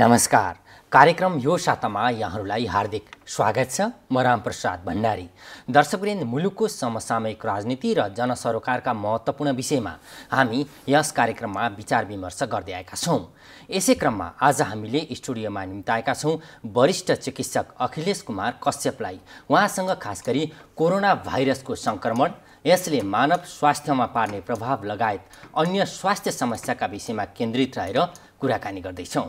नमस्कार कार्यक्रम यो सातामा यहाँहरूलाई हार्दिक स्वागत छ म रामप्रसाद भण्डारी दर्शकवृन्द मुलुकको समसामयिक राजनीति र जनसरोकारका महत्त्वपूर्ण विषयमा हामी यस कार्यक्रममा विचार विमर्श गर्दै आएका छौँ यसै क्रममा आज हामीले स्टुडियोमा निम्ताएका छौँ वरिष्ठ चिकित्सक अखिलेश कुमार कश्यपलाई उहाँसँग खास गरी कोरोना भाइरसको सङ्क्रमण यसले मानव स्वास्थ्यमा पार्ने प्रभाव लगायत अन्य स्वास्थ्य समस्याका विषयमा केन्द्रित रहेर कुराकानी गर्दैछौँ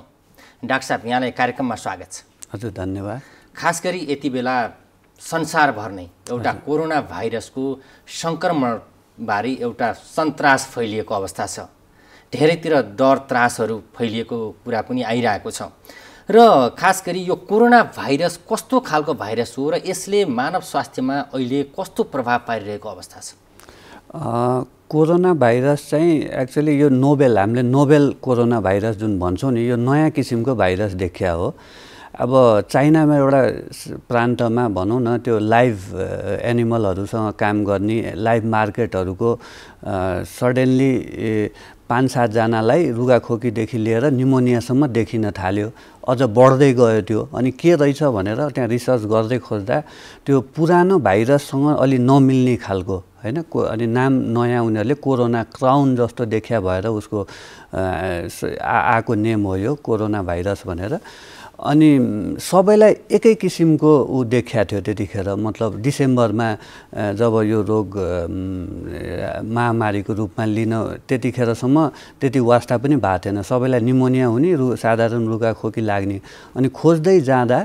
डाक्टर साहब यहाँलाई कार्यक्रममा स्वागत छ हजुर धन्यवाद खास गरी यति बेला संसारभर नै एउटा कोरोना भाइरसको सङ्क्रमणबारे एउटा सन्तास फैलिएको अवस्था छ धेरैतिर डर त्रासहरू फैलिएको कुरा पनि आइरहेको छ र खास गरी यो कोरोना भाइरस कस्तो खालको भाइरस हो र यसले मानव स्वास्थ्यमा अहिले कस्तो प्रभाव पारिरहेको अवस्था छ कोरोना भाइरस चाहिँ एक्चुली यो नोबेल हामीले नोबेल कोरोना भाइरस जुन भन्छौँ नि यो नयाँ किसिमको भाइरस देखिया हो अब चाइनामा एउटा प्रान्तमा भनौँ न त्यो लाइभ एनिमलहरूसँग काम गर्ने लाइभ मार्केटहरूको सडेन्ली पाँच सातजनालाई रुगाखोकीदेखि लिएर निमोनियासम्म देखिन थाल्यो अझ बढ्दै गयो त्यो अनि के रहेछ भनेर त्यहाँ रिसर्च गर्दै खोज्दा त्यो पुरानो भाइरससँग अलि नमिल्ने खालको होइन को अनि नाम नयाँ उनीहरूले कोरोना क्राउन जस्तो देखिया भएर उसको आएको नेम हो यो कोरोना भाइरस भनेर अनि सबैलाई एकै किसिमको ऊ देखिया थियो त्यतिखेर मतलब डिसेम्बरमा जब यो रोग महामारीको रूपमा लिन त्यतिखेरसम्म त्यति वास्ता पनि भएको थिएन सबैलाई निमोनिया हुने रु साधारण रुगा खोकी लाग्ने अनि खोज्दै जाँदा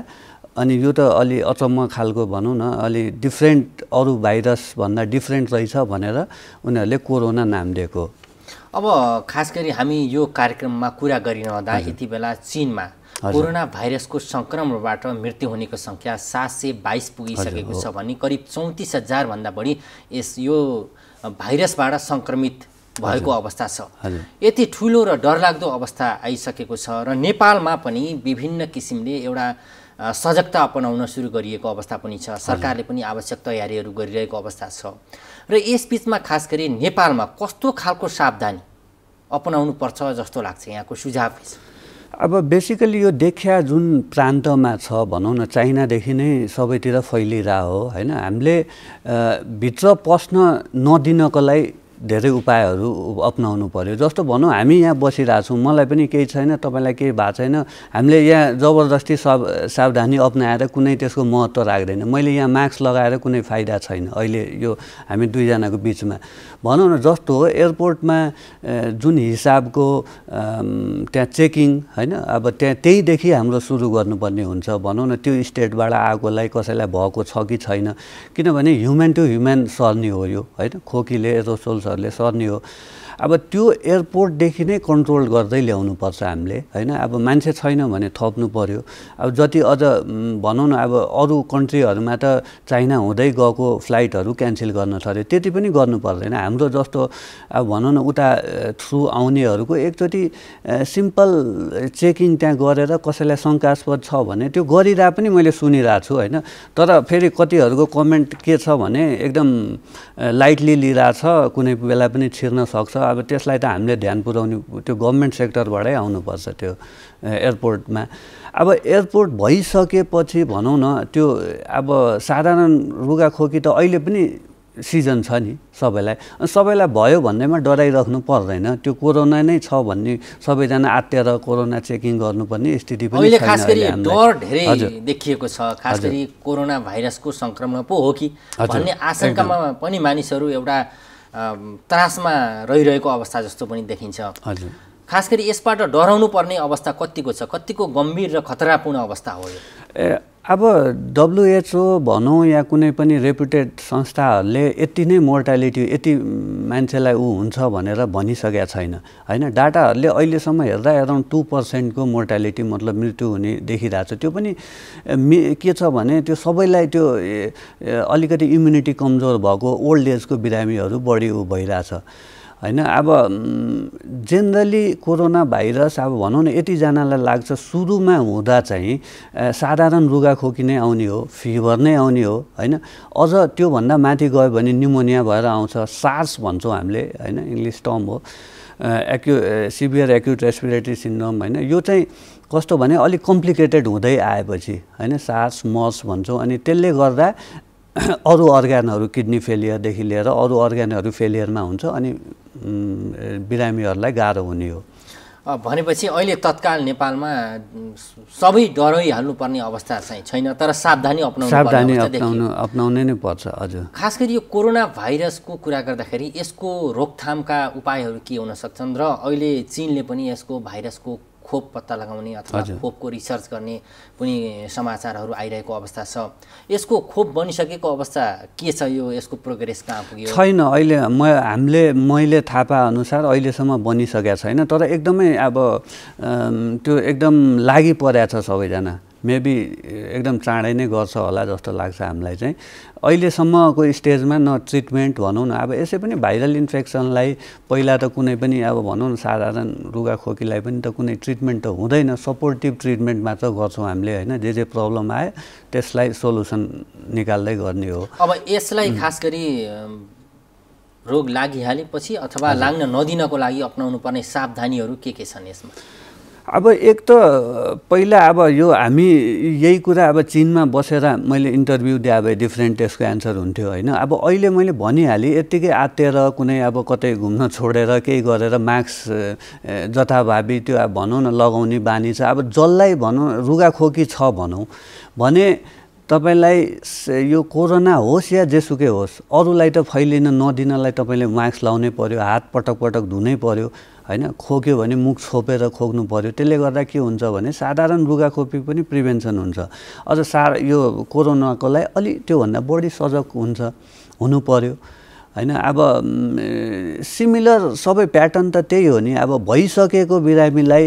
अनि यो त अलि अचम्म खालको भनौँ न अलि डिफ्रेन्ट अरू भाइरसभन्दा डिफ्रेन्ट रहेछ भनेर उनीहरूले कोरोना नाम दिएको अब खास गरी हामी यो कार्यक्रममा कुरा गरिरहँदा यति बेला चिनमा कोरोना भाइरसको सङ्क्रमणबाट मृत्यु हुनेको सङ्ख्या सात सय बाइस पुगिसकेको छ भने करिब चौतिस हजारभन्दा बढी यस यो भाइरसबाट सङ्क्रमित भएको अवस्था छ यति ठुलो र डरलाग्दो अवस्था आइसकेको छ र नेपालमा पनि विभिन्न किसिमले एउटा सजगता अपनाउन सुरु गरिएको अवस्था पनि छ सरकारले पनि आवश्यक तयारीहरू गरिरहेको अवस्था छ र यसबिचमा खास गरी नेपालमा कस्तो खालको सावधानी अपनाउनु पर्छ जस्तो लाग्छ यहाँको सुझाव अब बेसिकली यो देखिया जुन प्रान्तमा छ भनौँ न चाइनादेखि नै सबैतिर फैलिरह हो होइन हामीले भित्र पस्न नदिनको लागि धेरै उपायहरू अप्नाउनु पऱ्यो जस्तो भनौँ हामी यहाँ बसिरहेछौँ मलाई पनि केही छैन तपाईँलाई केही भएको छैन हामीले यहाँ जबरजस्ती सब सावधानी अप्नाएर कुनै त्यसको महत्त्व राख्दैन मैले यहाँ मास्क लगाएर कुनै फाइदा छैन अहिले यो हामी दुईजनाको बिचमा भनौँ न जस्तो एयरपोर्टमा जुन हिसाबको त्यहाँ चेकिङ होइन अब त्यहाँ त्यहीदेखि हाम्रो सुरु गर्नुपर्ने हुन्छ भनौँ न त्यो स्टेटबाट आएकोलाई कसैलाई भएको छ कि छैन किनभने ह्युमन टु ह्युमन सर्ने हो यो होइन खोकीले रोसोल सरले सर्ने हो अब त्यो एयरपोर्टदेखि नै कन्ट्रोल गर्दै ल्याउनुपर्छ हामीले होइन अब मान्छे छैन भने थप्नु पऱ्यो अब जति अझ भनौँ न अब अरू कन्ट्रीहरूमा त चाइना हुँदै गएको फ्लाइटहरू क्यान्सल गर्न सक्यो त्यति पनि गर्नु पर्दैन हाम्रो जस्तो अब भनौँ न उता थ्रु आउनेहरूको एकचोटि सिम्पल चेकिङ त्यहाँ गरेर कसैलाई शङ्कास्पद छ भने त्यो गरिरह पनि मैले सुनिरहेको छु होइन तर फेरि कतिहरूको कमेन्ट के छ भने एकदम लाइटली लिइरहेछ कुनै बेला पनि छिर्न सक्छ अब त्यसलाई त हामीले ध्यान पुऱ्याउने त्यो गभर्मेन्ट सेक्टरबाटै आउनुपर्छ त्यो एयरपोर्टमा अब एयरपोर्ट भइसकेपछि भनौँ न त्यो अब साधारण रुगाखोकी त अहिले पनि सिजन छ नि सबैलाई सबैलाई भयो भन्नेमा डराइराख्नु पर्दैन त्यो कोरोना नै छ भन्ने सबैजना आत्तेर कोरोना चेकिङ गर्नुपर्ने स्थिति पनि खास गरी डर धेरै देखिएको छ खास गरी कोरोना भाइरसको सङ्क्रमण पो हो कि भन्ने आशंकामा पनि मानिसहरू एउटा त्रासमा रहिरहेको अवस्था जस्तो पनि देखिन्छ हजुर खास गरी यसबाट डराउनु पर्ने अवस्था कतिको छ कतिको गम्भीर र खतरापूर्ण अवस्था हो यो अब डब्लुएचओ भनौँ या कुनै पनि रेप्युटेड संस्थाहरूले यति नै मोर्टालिटी यति मान्छेलाई ऊ हुन्छ भनेर भनिसकेका छैन होइन डाटाहरूले अहिलेसम्म हेर्दा एराउन्ड टु पर्सेन्टको मोर्टालिटी मतलब मृत्यु हुने देखिरहेको छ त्यो पनि के छ भने त्यो सबैलाई त्यो अलिकति इम्युनिटी कमजोर भएको ओल्ड एजको बिरामीहरू बढी ऊ भइरहेछ होइन अब जेनरली कोरोना भाइरस अब भनौँ न यतिजनालाई लाग्छ सुरुमा हुँदा चाहिँ साधारण रुगाखोकी नै आउने हो फिभर नै आउने हो होइन अझ त्योभन्दा माथि गयो भने न्युमोनिया भएर आउँछ सार्स भन्छौँ हामीले होइन इङ्ग्लिस टर्म हो एक्यु सिभियर एक्युट रेस्पिरेटरी सिन्ड्रोम होइन यो चाहिँ कस्तो भने अलिक कम्प्लिकेटेड हुँदै आएपछि होइन सास मस भन्छौँ अनि त्यसले गर्दा अरू अर्ग्यानहरू किडनी फेलियरदेखि लिएर अरू अर्ग्यानहरू फेलियरमा हुन्छ अनि बिरामीहरूलाई गाह्रो हुने हो भनेपछि अहिले तत्काल नेपालमा सबै डराइहाल्नुपर्ने अवस्था चाहिँ छैन तर सावधानी अप्नाउनु सावधानी अप्नाउनु अप्नाउनै नै पर्छ हजुर खास गरी यो कोरोना भाइरसको कुरा गर्दाखेरि यसको रोकथामका उपायहरू के हुन सक्छन् र अहिले चिनले पनि यसको भाइरसको खोप पत्ता लगाउने अथवा खोपको रिसर्च गर्ने पनि समाचारहरू आइरहेको अवस्था छ यसको खोप बनिसकेको अवस्था के छ यो यसको प्रोग्रेस कहाँ पुग्यो छैन अहिले म हामीले मैले थाहा पाएअनुसार अहिलेसम्म बनिसकेको छैन तर एकदमै अब त्यो एकदम लागि परेको छ सबैजना मेबी एकदम चाँडै नै गर्छ होला जस्तो लाग्छ हामीलाई चाहिँ अहिलेसम्मको स्टेजमा न ट्रिटमेन्ट भनौँ न अब यसै पनि भाइरल इन्फेक्सनलाई पहिला त कुनै पनि अब भनौँ न साधारण रुगाखोकीलाई पनि त कुनै ट्रिटमेन्ट त हुँदैन सपोर्टिभ ट्रिटमेन्ट मात्र गर्छौँ हामीले होइन जे जे प्रब्लम आयो त्यसलाई सोल्युसन निकाल्दै गर्ने हो अब यसलाई खास गरी रोग लागिहालेपछि अथवा लाग्न नदिनको लागि अप्नाउनु पर्ने सावधानीहरू के के छन् यसमा अब एक त पहिला अब यो हामी यही कुरा अब चिनमा बसेर मैले इन्टरभ्यू दिए भए डिफ्रेन्ट त्यसको एन्सर हुन्थ्यो होइन अब अहिले मैले भनिहालेँ यत्तिकै आतेर कुनै अब कतै घुम्न छोडेर केही गरेर मास्क जथाभावी त्यो अब भनौँ न लगाउने बानी छ अब जसलाई भनौँ रुगाखोकी छ भनौँ भने तपाईँलाई यो कोरोना होस् या जेसुकै होस् अरूलाई त फैलिन नदिनलाई तपाईँले मास्क लाउनै पऱ्यो हात पटक पटक धुनै पऱ्यो होइन खोक्यो भने मुख छोपेर खोक्नु पऱ्यो त्यसले गर्दा के हुन्छ भने साधारण रुगाखोपी पनि प्रिभेन्सन हुन्छ अझ सा यो कोरोनाको लागि अलि त्योभन्दा बढी सजग हुन्छ हुनु पऱ्यो होइन अब सिमिलर सबै प्याटर्न त त्यही हो नि अब भइसकेको बिरामीलाई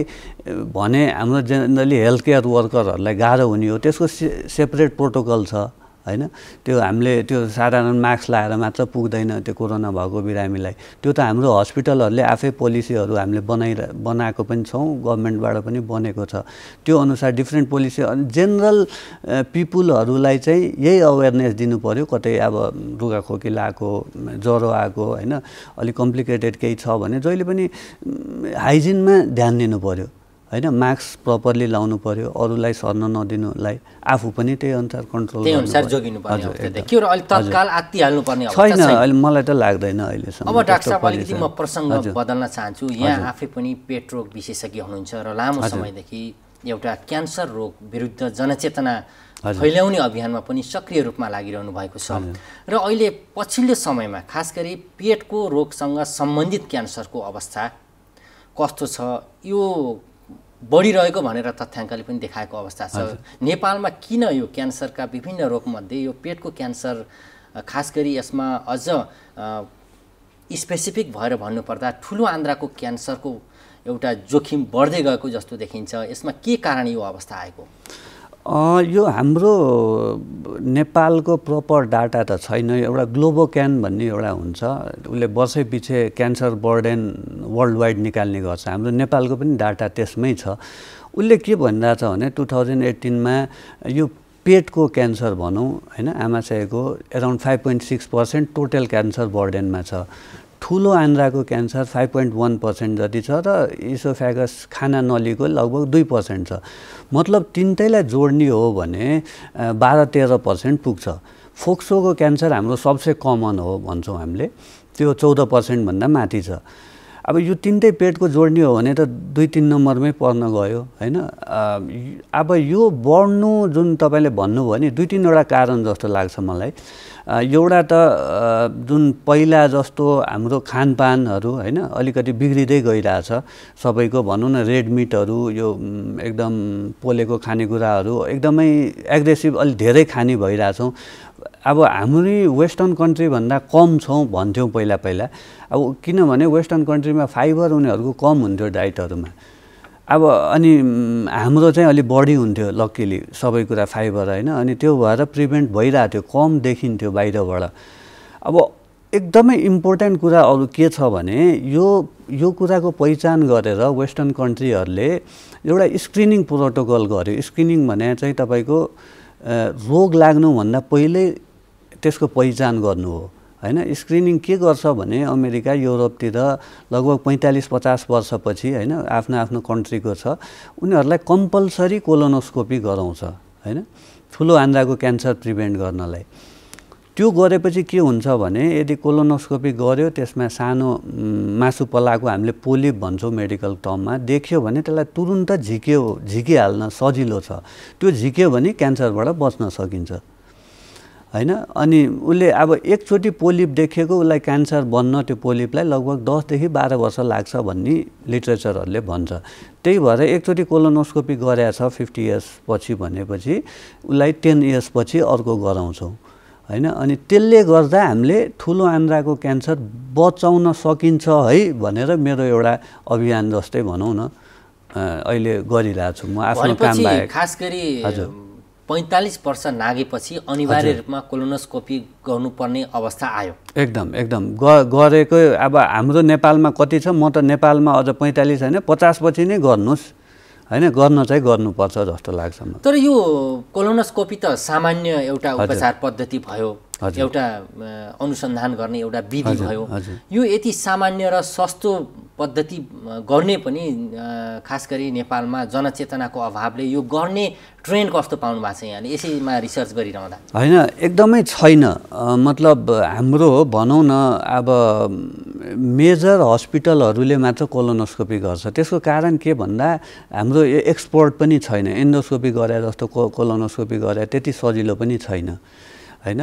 भने हाम्रो जेनरली हेल्थ केयर वर्करहरूलाई गाह्रो हुने हो त्यसको से सेपरेट प्रोटोकल छ होइन त्यो हामीले त्यो साधारण मास्क लगाएर मात्र पुग्दैन त्यो कोरोना भएको बिरामीलाई त्यो त हाम्रो हस्पिटलहरूले आफै पोलिसीहरू हामीले बनाइ बनाएको पनि छौँ गभर्मेन्टबाट पनि बनेको छ त्यो अनुसार डिफ्रेन्ट पोलिसी जेनरल पिपुलहरूलाई चाहिँ यही अवेरनेस दिनु पऱ्यो कतै अब रुगाखोकी लगाएको ज्वरो आएको होइन अलिक कम्प्लिकेटेड केही छ भने जहिले पनि हाइजिनमा ध्यान दिनु पऱ्यो होइन मास्क प्रपरली लाउनु पऱ्यो अरूलाई सर्न नदिनुलाई आफू पनि त्यही अनुसार कन्ट्रोल छैन अहिले मलाई त लाग्दैन अहिलेसम्म अब डाक्टर साहब अलिकति म प्रसङ्ग बदल्न चाहन्छु यहाँ आफै पनि पेट रोग विशेषज्ञ हुनुहुन्छ र लामो समयदेखि एउटा क्यान्सर रोग विरुद्ध जनचेतना फैल्याउने अभियानमा पनि सक्रिय रूपमा लागिरहनु भएको छ र अहिले पछिल्लो समयमा खास गरी पेटको रोगसँग सम्बन्धित क्यान्सरको अवस्था कस्तो छ यो बढिरहेको भनेर तथ्याङ्कले पनि देखाएको अवस्था छ नेपालमा किन यो क्यान्सरका विभिन्न रोगमध्ये यो पेटको क्यान्सर खास गरी यसमा अझ स्पेसिफिक भएर भन्नुपर्दा ठुलो आन्द्राको क्यान्सरको एउटा जोखिम बढ्दै गएको जस्तो देखिन्छ यसमा के कारण यो अवस्था आएको यो हाम्रो नेपालको प्रपर डाटा त छैन एउटा ग्लोबो क्यान भन्ने एउटा हुन्छ उसले वर्षै पछि क्यान्सर बर्डेन वर्ल्ड वाइड निकाल्ने गर्छ हाम्रो नेपालको पनि डाटा त्यसमै छ उसले के भनिरहेछ भने टु थाउजन्ड एट्टिनमा यो पेटको क्यान्सर भनौँ होइन आमाशयको around five point six percent total cancer बर्डेनमा छ ठुलो आन्द्राको cancer five point one percent जति छ र इसोफ्यागस खाना नलिएको लगभग दुई पर्सेन्ट छ मतलब तिनटैलाई जोड्ने हो भने बाह्र तेह्र पर्सेन्ट पुग्छ फोक्सोको क्यान्सर हाम्रो सबसे कमन हो भन्छौँ हामीले त्यो चौध पर्सेन्टभन्दा माथि छ अब यो तिनटै पेटको जोड्ने हो भने त दुई तिन नम्बरमै पर्न गयो होइन अब यो बढ्नु जुन तपाईँले भन्नुभयो नि दुई तिनवटा कारण जस्तो लाग्छ मलाई एउटा त जुन पहिला जस्तो हाम्रो खानपानहरू होइन अलिकति बिग्रिँदै गइरहेछ सबैको भनौँ न रेड मिटहरू यो एकदम पोलेको खानेकुराहरू एकदमै एग्रेसिभ अलिक धेरै खाने भइरहेछौँ अब हामी वेस्टर्न कन्ट्रीभन्दा कम छौँ भन्थ्यौँ पहिला पहिला अब किनभने वेस्टर्न कन्ट्रीमा फाइबर उनीहरूको कम हुन्थ्यो डाइटहरूमा अब अनि हाम्रो चाहिँ अलिक बढी हुन्थ्यो लक्कीली सबै कुरा फाइबर होइन अनि त्यो भएर प्रिभेन्ट भइरहेको थियो कम देखिन्थ्यो बाहिरबाट अब एकदमै इम्पोर्टेन्ट कुरा अरू के छ भने यो यो कुराको पहिचान गरेर वेस्टर्न कन्ट्रीहरूले एउटा स्क्रिनिङ प्रोटोकल गर्यो स्क्रिनिङ भने चाहिँ तपाईँको रोग लाग्नुभन्दा पहिल्यै त्यसको पहिचान गर्नु हो होइन स्क्रिनिङ के गर्छ भने अमेरिका युरोपतिर लगभग पैँतालिस पचास वर्षपछि होइन आफ्नो आफ्नो कन्ट्रीको छ उनीहरूलाई कम्पलसरी कोलोनोस्कोपी गराउँछ होइन ठुलो आन्द्राको क्यान्सर प्रिभेन्ट गर्नलाई त्यो गरेपछि के हुन्छ भने यदि कोलोनोस्कोपी गऱ्यो त्यसमा सानो मासु पलाएको हामीले पोलिप भन्छौँ मेडिकल टर्ममा देख्यो भने त्यसलाई तुरुन्त झिक्यो झिकिहाल्न सजिलो छ त्यो झिक्यो भने क्यान्सरबाट बच्न सकिन्छ होइन अनि उसले अब एकचोटि पोलिप देखेको उसलाई क्यान्सर बन्न त्यो पोलिपलाई लगभग दसदेखि बाह्र वर्ष लाग्छ भन्ने लिट्रेचरहरूले भन्छ त्यही भएर एकचोटि कोलोनोस्कोपी छ फिफ्टी इयर्स पछि भनेपछि उसलाई टेन इयर्स पछि अर्को गराउँछौँ होइन अनि त्यसले गर्दा हामीले ठुलो आन्द्राको क्यान्सर बचाउन सकिन्छ है भनेर मेरो एउटा अभियान जस्तै भनौँ न अहिले गरिरहेको छु म आफ्नो काम खास गरी हजुर पैँतालिस वर्ष नागेपछि अनिवार्य रूपमा कोलोनोस्कोपी गर्नुपर्ने अवस्था आयो एकदम एकदम गरेको अब हाम्रो नेपालमा कति छ म त नेपालमा अझ पैँतालिस होइन पचासपछि नै गर्नुहोस् होइन गर्न चाहिँ गर्नुपर्छ जस्तो लाग्छ तर यो कोलोनोस्कोपी त सामान्य एउटा उपचार पद्धति भयो एउटा अनुसन्धान गर्ने एउटा विधि भयो यो यति सामान्य र सस्तो पद्धति गर्ने पनि खास गरी नेपालमा जनचेतनाको अभावले यो गर्ने ट्रेन्ड कस्तो पाउनु भएको छ यहाँले यसैमा रिसर्च गरिरहँदा होइन एकदमै छैन मतलब हाम्रो भनौँ न अब मेजर हस्पिटलहरूले मात्र कोलोनोस्कोपी गर्छ त्यसको कारण के भन्दा हाम्रो एक्सपोर्ट पनि छैन एन्डोस्कोपी गरे जस्तो को कोलोनोस्कोपी गरे त्यति सजिलो पनि छैन होइन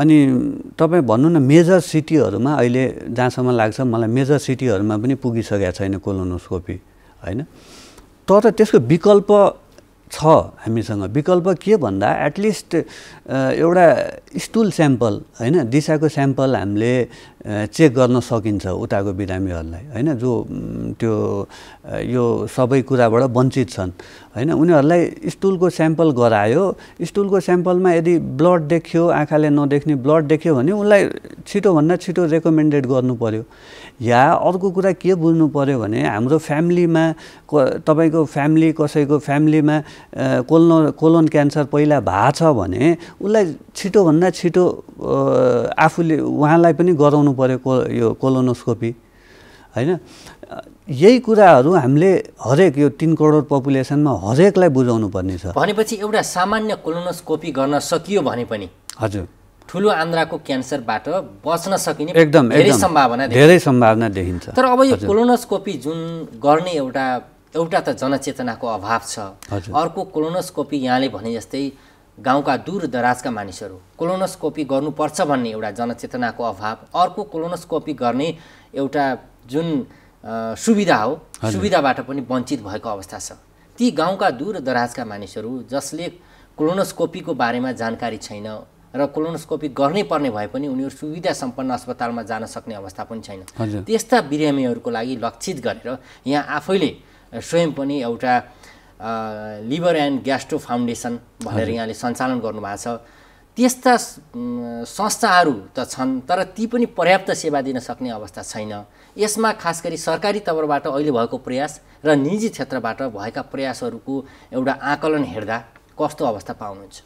अनि तपाईँ भन्नु न मेजर सिटीहरूमा अहिले जहाँसम्म लाग्छ मलाई मेजर सिटीहरूमा पनि पुगिसकेको छैन कोलोनोस्कोपी होइन तर त्यसको विकल्प छ हामीसँग विकल्प के भन्दा एटलिस्ट एउटा स्टुल स्याम्पल होइन दिशाको स्याम्पल हामीले चेक गर्न सकिन्छ उताको बिरामीहरूलाई होइन जो त्यो यो सबै कुराबाट वञ्चित छन् होइन उनीहरूलाई स्टुलको स्याम्पल गरायो स्टुलको स्याम्पलमा यदि ब्लड देख्यो आँखाले नदेख्ने ब्लड देख्यो भने उनलाई छिटोभन्दा छिटो रेकमेन्डेड गर्नु पऱ्यो या अर्को कुरा के बुझ्नु पऱ्यो भने हाम्रो फ्यामिलीमा क तपाईँको फ्यामिली कसैको फ्यामिलीमा कोलो कोलोन क्यान्सर पहिला भएको छ भने उसलाई छिटोभन्दा छिटो आफूले उहाँलाई पनि गराउनु गर्नु पऱ्यो को यो कोलोनोस्कोपी होइन यही कुराहरू हामीले हरेक यो तिन करोड पपुलेसनमा हरेकलाई बुझाउनु पर्ने छ भनेपछि एउटा सामान्य कोलोनोस्कोपी गर्न सकियो भने पनि हजुर ठुलो आन्द्राको क्यान्सरबाट बच्न सकिने एकदम धेरै सम्भावना धेरै सम्भावना देखिन्छ तर अब यो कोलोनोस्कोपी जुन गर्ने एउटा एउटा त जनचेतनाको अभाव छ अर्को कोलोनोस्कोपी यहाँले भने जस्तै गाउँका दूर दराजका मानिसहरू कोलोनोस्कोपी गर्नुपर्छ भन्ने एउटा जनचेतनाको अभाव अर्को कोलोनोस्कोपी गर्ने एउटा जुन सुविधा हो सुविधाबाट पनि वञ्चित भएको अवस्था छ ती गाउँका दूर दराजका मानिसहरू जसले कोलोनोस्कोपीको बारेमा जानकारी छैन र कोलोनोस्कोपी गर्नै पर्ने भए पनि उनीहरू सुविधा सम्पन्न अस्पतालमा जान सक्ने अवस्था पनि छैन त्यस्ता बिरामीहरूको लागि लक्षित गरेर यहाँ आफैले स्वयं पनि एउटा लिभर एन्ड ग्यास्ट्रो फाउन्डेसन भनेर यहाँले सञ्चालन गर्नुभएको छ त्यस्ता संस्थाहरू त छन् तर ती पनि पर्याप्त सेवा दिन सक्ने अवस्था छैन यसमा खास गरी सरकारी तवरबाट अहिले भएको प्रयास र निजी क्षेत्रबाट भएका प्रयासहरूको एउटा आकलन हेर्दा कस्तो अवस्था पाउनुहुन्छ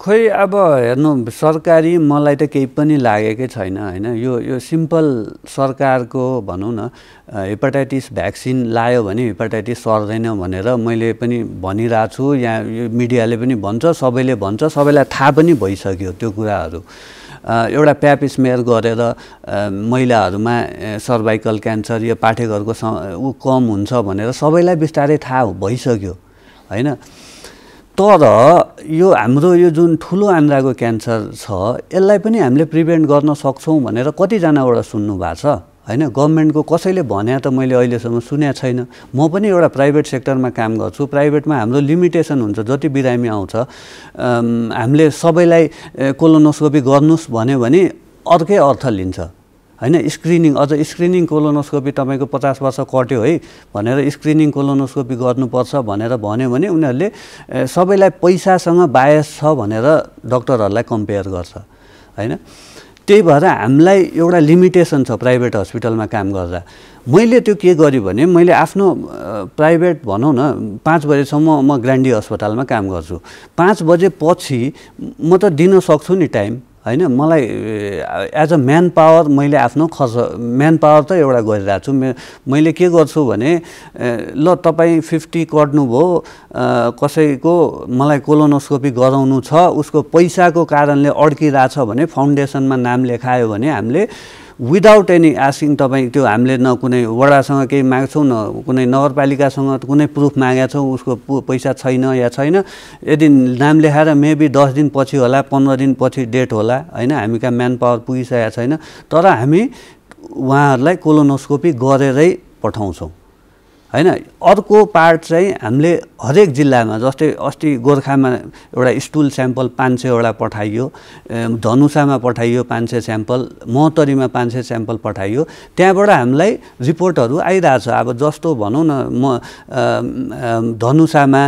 खोइ अब हेर्नु सरकारी मलाई त केही पनि लागेकै छैन होइन यो यो सिम्पल सरकारको भनौँ न हेपाटाइटिस भ्याक्सिन लायो भने हेपाटाइटिस सर्दैन भनेर मैले पनि भनिरहेको छु यहाँ यो मिडियाले पनि भन्छ सबैले भन्छ सबैलाई थाहा पनि भइसक्यो त्यो कुराहरू एउटा प्याप स्मेयर गरेर महिलाहरूमा सर्भाइकल क्यान्सर यो पाठेघरको ऊ कम हुन्छ भनेर सबैलाई बिस्तारै थाहा भइसक्यो होइन तर यो हाम्रो यो जुन ठुलो आन्द्राको क्यान्सर छ यसलाई पनि हामीले प्रिभेन्ट गर्न सक्छौँ भनेर कतिजनाबाट सुन्नु भएको छ होइन गभर्मेन्टको कसैले भने त मैले अहिलेसम्म सुनेको छैन म पनि एउटा प्राइभेट सेक्टरमा काम गर्छु प्राइभेटमा हाम्रो लिमिटेसन हुन्छ जति बिरामी आउँछ हामीले सबैलाई कोलोनोस्कोपी गर्नुहोस् भन्यो भने अर्कै अर्थ लिन्छ होइन स्क्रिनिङ अझ स्क्रिनिङ कोलोनोस्कोपी तपाईँको पचास वर्ष कट्यो है भनेर स्क्रिनिङ कोलोनोस्कोपी गर्नुपर्छ भनेर भन्यो भने उनीहरूले सबैलाई पैसासँग बायस छ भनेर डक्टरहरूलाई कम्पेयर गर्छ होइन त्यही भएर हामीलाई एउटा लिमिटेसन छ प्राइभेट हस्पिटलमा काम गर्दा मैले त्यो के गरेँ भने मैले आफ्नो प्राइभेट भनौँ न पाँच बजेसम्म म ग्रान्डी अस्पतालमा काम गर्छु पाँच बजेपछि म त दिन सक्छु नि टाइम होइन मलाई एज अ म्यान पावर मैले आफ्नो खर्च म्यान पावर त एउटा गरिरहेको छु मैले के गर्छु भने ल तपाईँ फिफ्टी कट्नुभयो कसैको मलाई कोलोनोस्कोपी गराउनु छ उसको पैसाको कारणले अड्किरहेछ भने फाउन्डेसनमा नाम लेखायो भने हामीले विदाउट एनी आस्किङ तपाईँ त्यो हामीले न कुनै वडासँग केही माग्छौँ न कुनै नगरपालिकासँग कुनै प्रुफ मागेका छौँ उसको पैसा छैन या छैन यदि नाम लेखाएर मेबी दस दिनपछि होला पन्ध्र दिनपछि डेट होला होइन हामी कहाँ म्यान पावर पुगिसकेको छैन तर हामी उहाँहरूलाई कोलोनोस्कोपी गरेरै पठाउँछौँ होइन अर्को पार्ट चाहिँ हामीले हरेक जिल्लामा जस्तै अस्ति गोर्खामा एउटा स्टुल स्याम्पल पाँच सयवटा पठाइयो धनुषामा पठाइयो पाँच सय स्याम्पल महोत्तरीमा पाँच सय स्याम्पल पठाइयो त्यहाँबाट हामीलाई रिपोर्टहरू आइरहेछ अब जस्तो भनौँ न म धनुषामा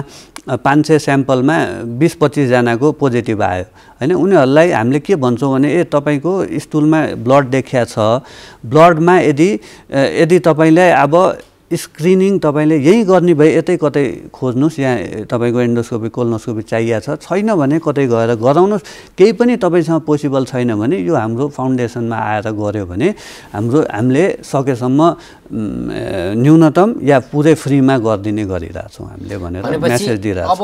पाँच सय स्याम्पलमा बिस पच्चिसजनाको पोजिटिभ आयो होइन उनीहरूलाई हामीले के भन्छौँ भने ए तपाईँको स्टुलमा ब्लड देखिया छ ब्लडमा यदि यदि तपाईँलाई अब स्क्रिनिङ तपाईँले यही गर्ने भए यतै कतै खोज्नुहोस् यहाँ तपाईँको एन्डोस्कोपी कोलनोस्कोपी चाहिएको छैन भने कतै गएर गराउनुहोस् केही पनि तपाईँसँग पोसिबल छैन भने यो हाम्रो फाउन्डेसनमा आएर गऱ्यो भने हाम्रो हामीले सकेसम्म न्यूनतम या पुरै फ्रीमा गरिदिने गरिरहेछौँ हामीले भनेर मेसेज दिइरहेको अब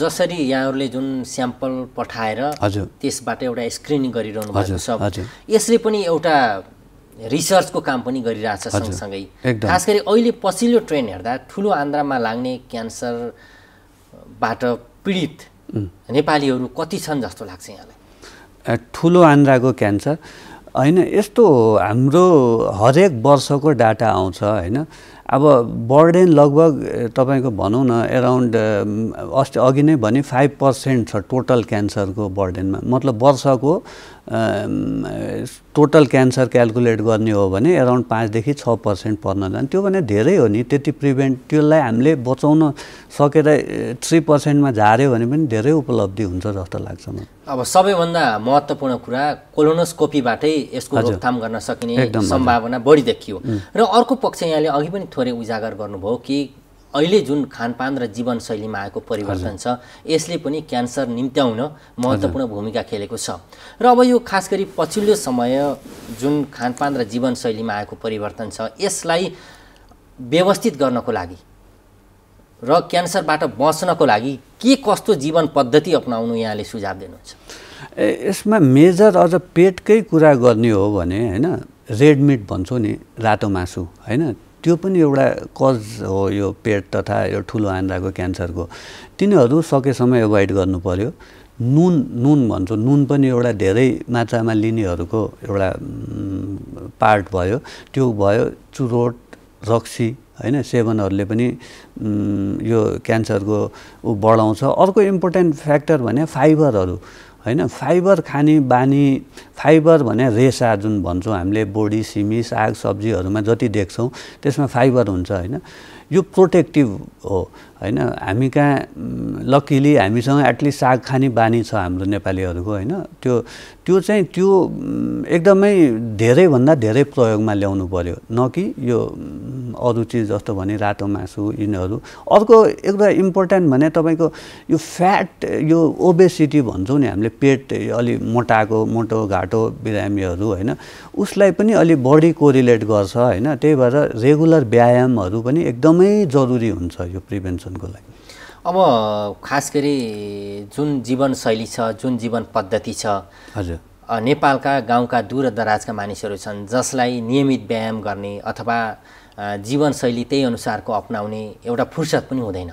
जसरी यहाँहरूले जुन स्याम्पल पठाएर हजुर त्यसबाट एउटा स्क्रिनिङ गरिरहनु हजुर हजुर यसले पनि एउटा रिसर्चको काम पनि गरिरहेछ सँगसँगै खास गरी अहिले पछिल्लो ट्रेन हेर्दा ठुलो आन्द्रामा लाग्ने क्यान्सरबाट पीडित नेपालीहरू कति छन् जस्तो लाग्छ यहाँलाई ठुलो आन्द्राको क्यान्सर होइन यस्तो हाम्रो हरेक वर्षको डाटा आउँछ होइन अब बर्डेन लगभग तपाईँको भनौँ न एराउन्ड अस्ति अघि नै भने फाइभ पर्सेन्ट छ टोटल क्यान्सरको बर्डेनमा मतलब वर्षको टोटल क्यान्सर क्यालकुलेट गर्ने हो भने एराउन्ड पाँचदेखि छ पर्सेन्ट पर्न जान्छ त्यो भने धेरै हो नि त्यति प्रिभेन्ट त्यसलाई हामीले बचाउन सकेर थ्री पर्सेन्टमा झार्यो भने पनि धेरै उपलब्धि हुन्छ जस्तो लाग्छ मलाई अब सबैभन्दा महत्त्वपूर्ण कुरा कोलोनोस्कोपीबाटै यसको रोकथाम गर्न सकिने सम्भावना बढी देखियो र अर्को पक्ष यहाँले अघि पनि थोरै उजागर गर्नुभयो कि अहिले जुन खानपान र जीवनशैलीमा आएको परिवर्तन छ यसले पनि क्यान्सर निम्त्याउन महत्त्वपूर्ण भूमिका खेलेको छ र अब यो खास गरी पछिल्लो समय जुन खानपान र जीवनशैलीमा आएको परिवर्तन छ यसलाई व्यवस्थित गर्नको लागि र क्यान्सरबाट बच्नको लागि के कस्तो जीवन पद्धति अप्नाउनु यहाँले सुझाव दिनुहुन्छ यसमा मेजर अझ पेटकै कुरा गर्ने हो भने होइन रेड मिट भन्छौँ नि रातो मासु होइन त्यो पनि एउटा कज हो यो पेट तथा यो ठुलो आन्द्राको क्यान्सरको तिनीहरू सकेसम्म एभोइड गर्नु पऱ्यो नुन नुन भन्छु नुन पनि एउटा धेरै मात्रामा लिनेहरूको एउटा पार्ट भयो त्यो भयो चुरोट रक्सी होइन सेवनहरूले पनि यो क्यान्सरको ऊ बढाउँछ अर्को इम्पोर्टेन्ट फ्याक्टर भने फाइबरहरू होइन फाइबर खाने बानी फाइबर भने रेसा जुन भन्छौँ हामीले बोडी सिमी साग सब्जीहरूमा जति देख्छौँ त्यसमा फाइबर हुन्छ होइन यो प्रोटेक्टिभ हो होइन हामी कहाँ लकिली हामीसँग एटलिस्ट साग खाने बानी छ हाम्रो नेपालीहरूको होइन त्यो त्यो चाहिँ त्यो एकदमै धेरैभन्दा धेरै प्रयोगमा ल्याउनु पऱ्यो न कि यो अरू चिज जस्तो भने रातो मासु यिनीहरू अर्को एउटा इम्पोर्टेन्ट भने तपाईँको यो फ्याट यो ओबेसिटी भन्छौँ नि हामीले पेट अलि मोटाएको मोटो घाटो बिरामीहरू होइन उसलाई पनि अलि बढी कोरिलेट गर्छ होइन त्यही भएर रेगुलर व्यायामहरू पनि एकदमै जरुरी हुन्छ यो प्रिभेन्सन उनको लागि अब खास गरी जुन जीवनशैली छ जुन जीवन पद्धति छ हजुर नेपालका गाउँका दूर दराजका मानिसहरू छन् जसलाई नियमित व्यायाम गर्ने अथवा जीवनशैली त्यही अनुसारको अप्नाउने एउटा फुर्सद पनि हुँदैन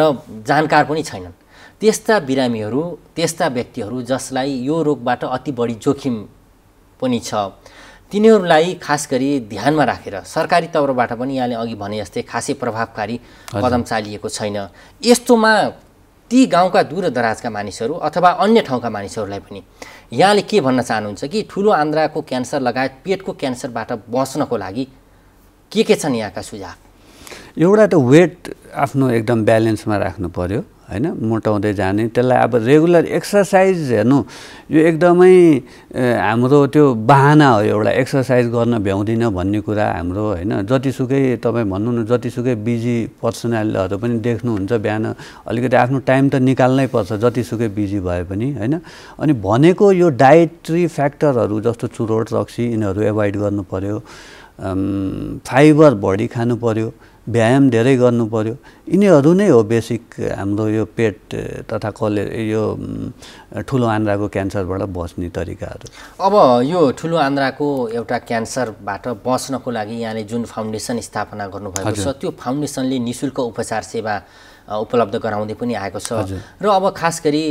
र जानकार पनि छैनन् त्यस्ता बिरामीहरू त्यस्ता व्यक्तिहरू जसलाई यो रोगबाट अति बढी जोखिम पनि छ तिनीहरूलाई खास गरी ध्यानमा राखेर सरकारी तौरबाट पनि यहाँले अघि भने जस्तै खासै प्रभावकारी कदम चालिएको छैन यस्तोमा ती गाउँका दूरदराजका मानिसहरू अथवा अन्य ठाउँका मानिसहरूलाई पनि यहाँले के भन्न चाहनुहुन्छ कि ठुलो आन्द्राको क्यान्सर लगायत पेटको क्यान्सरबाट बस्नको लागि के के छन् यहाँका सुझाव एउटा त वेट आफ्नो एकदम ब्यालेन्समा राख्नु पर्यो होइन मोटाउँदै जाने त्यसलाई अब रेगुलर एक्सर्साइज हेर्नु यो एकदमै हाम्रो त्यो बाहना हो एउटा एक्सर्साइज गर्न भ्याउँदिनँ भन्ने कुरा हाम्रो होइन जतिसुकै तपाईँ भन्नु न जतिसुकै बिजी पर्सनालहरू पनि देख्नुहुन्छ बिहान अलिकति आफ्नो टाइम त निकाल्नै पर्छ जतिसुकै बिजी भए पनि होइन अनि भनेको यो डायट्री फ्याक्टरहरू जस्तो चुरोट रक्सी यिनीहरू एभोइड गर्नु पऱ्यो फाइबर बढी खानु पऱ्यो व्यायाम धेरै गर्नु पर्यो यिनीहरू नै हो बेसिक हाम्रो यो पेट तथा कले यो ठुलो आन्द्राको क्यान्सरबाट बस्ने तरिकाहरू अब यो ठुलो आन्द्राको एउटा क्यान्सरबाट बस्नको लागि यहाँले जुन फाउन्डेसन स्थापना गर्नुभएको छ त्यो फाउन्डेसनले नि शुल्क उपचार सेवा उपलब्ध गराउँदै पनि आएको छ र अब खास गरी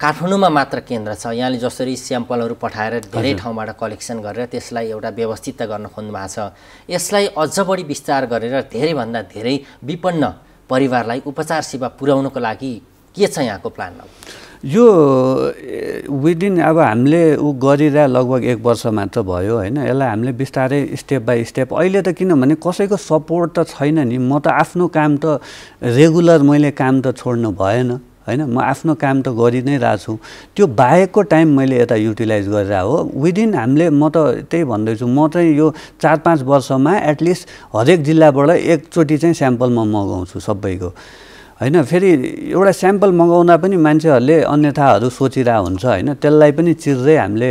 काठमाडौँमा मात्र केन्द्र छ यहाँले जसरी स्याम्पलहरू पठाएर धेरै ठाउँबाट कलेक्सन गरेर त्यसलाई एउटा व्यवस्थित त गर्न खोज्नु भएको छ यसलाई अझ बढी विस्तार गरेर धेरैभन्दा धेरै विपन्न परिवारलाई उपचार सेवा पुर्याउनको लागि के छ यहाँको प्लान यो विदिन अब हामीले ऊ गरिरा लगभग एक वर्ष मात्र भयो होइन यसलाई हामीले बिस्तारै स्टेप बाई स्टेप अहिले त किनभने कसैको सपोर्ट त छैन नि म त आफ्नो काम त रेगुलर मैले काम त छोड्नु भएन होइन म आफ्नो काम त गरि नै रहेको छु त्यो बाहेकको टाइम मैले यता युटिलाइज गरेर हो विदिन हामीले म त त्यही भन्दैछु म चाहिँ यो चार पाँच वर्षमा एटलिस्ट हरेक जिल्लाबाट एकचोटि चाहिँ स्याम्पल म मगाउँछु सबैको होइन फेरि एउटा स्याम्पल मगाउँदा पनि मान्छेहरूले अन्यथाहरू सोचिरहेको हुन्छ होइन त्यसलाई पनि चिर्दै हामीले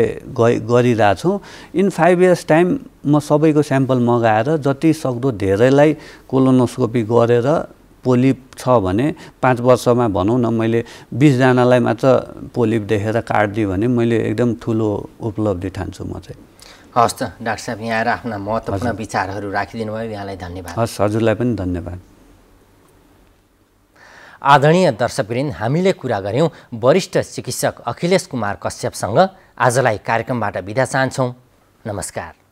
गरिरहेछौँ इन फाइभ इयर्स टाइम म सबैको स्याम्पल मगाएर जति सक्दो धेरैलाई कोलोनोस्कोपी गरेर पोलिप छ भने पाँच वर्षमा भनौँ न मैले बिसजनालाई मात्र पोलिप देखेर काटिदियो भने मैले एकदम ठुलो उपलब्धि ठान्छु म चाहिँ हस् त डाक्टर साहब यहाँ आएर आफ्ना महत्त्वपूर्ण विचारहरू राखिदिनु भयो यहाँलाई धन्यवाद हस् हजुरलाई पनि धन्यवाद आदरणीय दर्शकवृन्द हामीले कुरा गऱ्यौँ वरिष्ठ चिकित्सक अखिलेश कुमार कश्यपसँग आजलाई कार्यक्रमबाट बिदा चाहन्छौँ नमस्कार